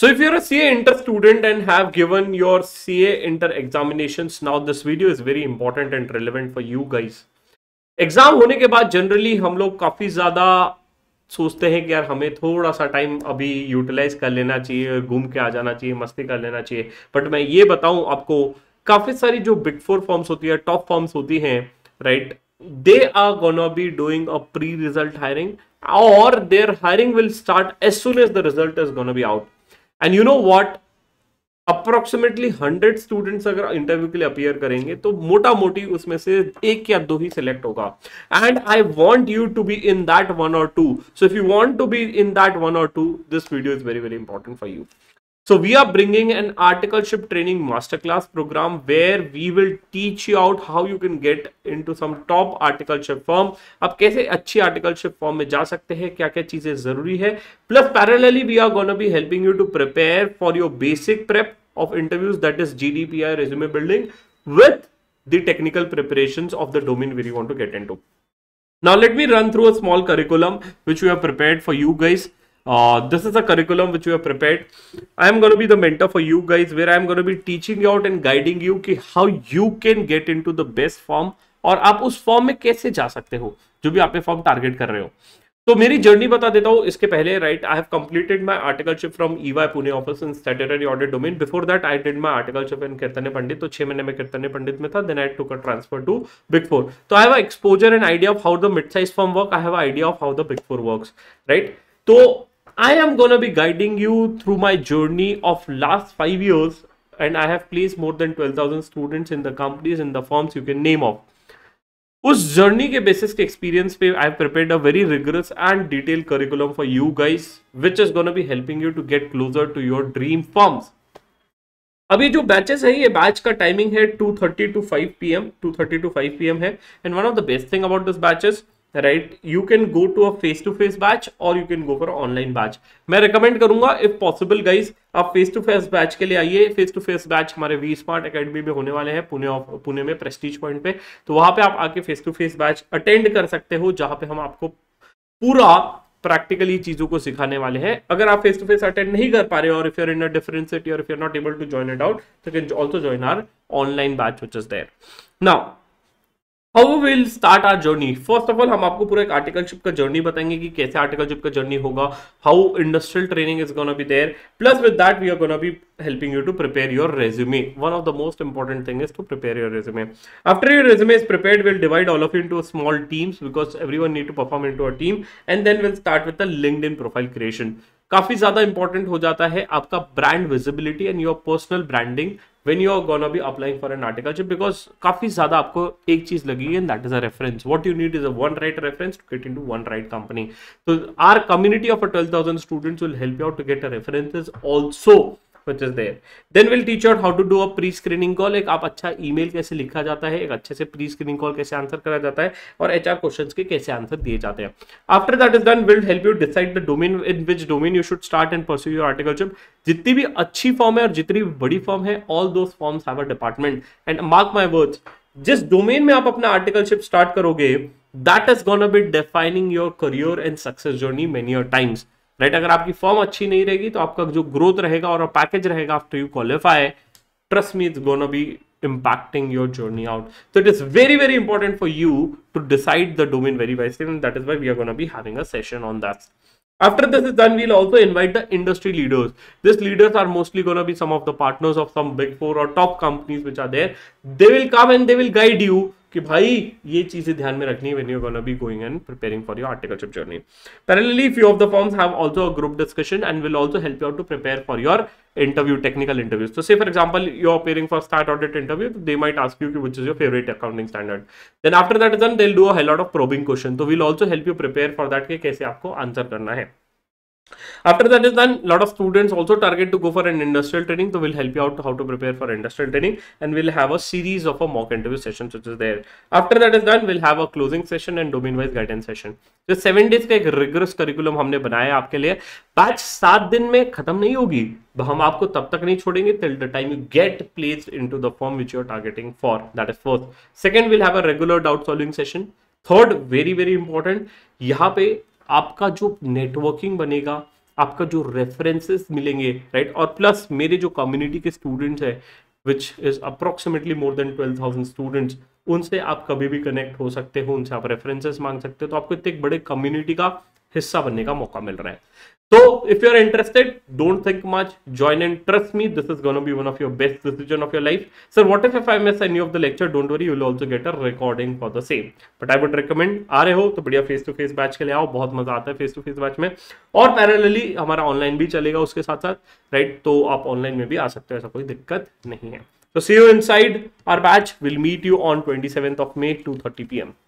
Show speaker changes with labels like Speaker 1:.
Speaker 1: So if you're a CA Inter student and have given your CA Inter examinations, now this video is very important and relevant for you guys. Exam होने के बाद generally हम लोग काफ़ी ज़्यादा सोचते हैं कि यार हमें थोड़ा सा टाइम अभी यूटिलाइज कर लेना चाहिए घूम के आ जाना चाहिए मस्ती कर लेना चाहिए बट मैं ये बताऊं आपको काफ़ी सारी जो बिग फोर फॉर्म्स होती है टॉप फॉर्म्स होती हैं right they are gonna be doing a pre result hiring और their hiring will start as soon as the result is gonna be out and you know what approximately hundred students अगर interview के लिए appear करेंगे तो मोटा मोटी उसमें से एक या दो ही सिलेक्ट होगा and I want you to be in that one or two so if you want to be in that one or two this video is very very important for you So we are bringing an articleship training masterclass program where we will teach you out how you can get into some top articleship firm. आप कैसे अच्छी articleship firm में जा सकते हैं क्या क्या चीजें जरूरी है plus parallelly we are gonna be helping you to prepare for your basic prep of interviews that is GDPR resume building with the technical preparations of the domain where you want to get into. Now let me run through a small curriculum which we have prepared for you guys. Uh, this is a curriculum which we have prepared. I am going to be the mentor for you guys where I am going to be teaching you out and guiding you ki how you can get into the best form और आप उस form में कैसे जा सकते हो जो भी आप में फॉर्म टारगेट कर रहे हो तो मेरी जर्नी बता देता हूँ इसके पहले right I have completed my articleship from EY Pune office in statutory audit domain before that I did my articleship in Kirtane Pandit तो छह महीने में कीर्तने पंडित में था then I took a transfer to big four तो I have exposure and idea of how the mid size firm work I have idea of how the big four work right तो I am gonna be guiding you through my journey of last five years and I have placed more than 12,000 students in the companies in the firms you can name off. उस journey के basis के experience पे I have prepared a very rigorous and detail curriculum for you guys which is gonna be helping you to get closer to your dream firms अभी जो batches है ये batch का timing है 2:30 to 5 PM 2:30 to 5 PM है and one of the best thing about this batches right you can go to a face to face batch or you can go for online batch मैं recommend करूंगा if possible guys आप face to face batch के लिए आइए face to face batch हमारे V Smart Academy में होने वाले हैं पुणे पुणे में प्रेस्टीज पॉइंट पे तो वहां पे आप आके face to face batch attend कर सकते हो जहां पे हम आपको पूरा प्रैक्टिकली चीजों को सिखाने वाले हैं अगर आप फेस टू फेस अटेंड नहीं कर पा रहे और if you're in a different city or if you are not able to join it out तो can also join our online batch which is there now how will start our journey first of all हम आपको पूरा एक article articleship का journey बताएंगे कि कैसे articleship का जर्नी होगा how industrial training is gonna be there plus with that we are gonna be helping you to prepare your resume one of the most important thing is to prepare your resume after your resume is prepare will divide all of you into small teams because everyone need to perform in to uh team and then will start with the LinkedIn profile creation काफी ज्यादा important हो जाता है आपका brand visibility and your personal branding when you are gone be applying for an article because काफी ज्यादा आपको एक चीज लगी and that is a reference what you need is a one right reference to get in to one right company तो our community of a twelve thousand students will help you out to get a reference is also which is there then we'll teach out how to do a pre-screening call एक आप अच्छा email कैसे लिखा जाता है एक अच्छे से pre-screening call कैसे आंसर करा जाता है और एच आर क्वेश्चन के कैसे आंसर दिए जाते हैं after that is done will help you decide the domain in which domain you should start and pursue your articleship जितनी भी अच्छी फॉर्म है और जितनी भी बड़ी फॉर्म है all those firms have a department and mark my words जिस डोमेन में आप अपना आर्टिकलशिप स्टार्ट करोगे that is gonna be defining your career and success journey many your times right अगर आपकी फॉर्म अच्छी नहीं रहेगी तो आपका जो ग्रोथ रहेगा और पैकेज रहेगा after you qualify trust me it's gonna be impacting your journey out तो it is very very important for you to decide the domain very wisely. That is why we are gonna be having a session on that After this is done, we'll also invite the industry leaders. These leaders are mostly going to be some of the partners of some big four or top companies which are there. They will come and they will guide you कि भाई ये चीज़ें ध्यान में रखनी है you be going and preparing for your articleship journey parallelly few of the firms have also a group discussion and will also help you out to prepare for your interview technical interviews तो say for example you are appearing for start audit interview they might ask you की which is your favourite accounting standard then after that done they do a lot of probing question तो will also help you prepare for that कि कैसे आपको answer करना है After that is done, lot of students also target to go for an industrial training. So we'll help you out how to prepare for industrial training and we'll have a series of a mock interview sessions which is there. After that is done, we'll have a closing session and domain wise guidance session. The seven days का एक rigorous curriculum हमने बनाया आपके लिए Batch सात दिन में खत्म नहीं होगी हम आपको तब तक नहीं छोड़ेंगे till the time you get placed into the firm which you are targeting for. That is fourth. Second, we'll have a regular doubt solving session. Third very very important यहाँ पे आपका जो नेटवर्किंग बनेगा आपका जो रेफरेंसेस मिलेंगे right और plus मेरे जो कम्युनिटी के स्टूडेंट्स हैं which is approximately more than twelve thousand students उनसे आप कभी भी कनेक्ट हो सकते हो उनसे आप रेफरेंसेस मांग सकते हो तो आपको इतने बड़े कम्युनिटी का हिस्सा बनने का मौका मिल रहा है So if you are interested, don't think much, join and trust me, this is going to be one of your best decision of your life. Sir, what if, if I miss any of the lecture, don't worry, you will also get a recording for the same. But I would recommend, आ रहे हो तो बढ़िया face to face batch के लिए आओ बहुत मजा आता है face to face batch में और parallelly हमारा online भी चलेगा उसके साथ साथ right तो आप online में भी आ सकते हो ऐसा कोई दिक्कत नहीं है so see you inside our batch we'll meet you on 27th of may 2:30 pm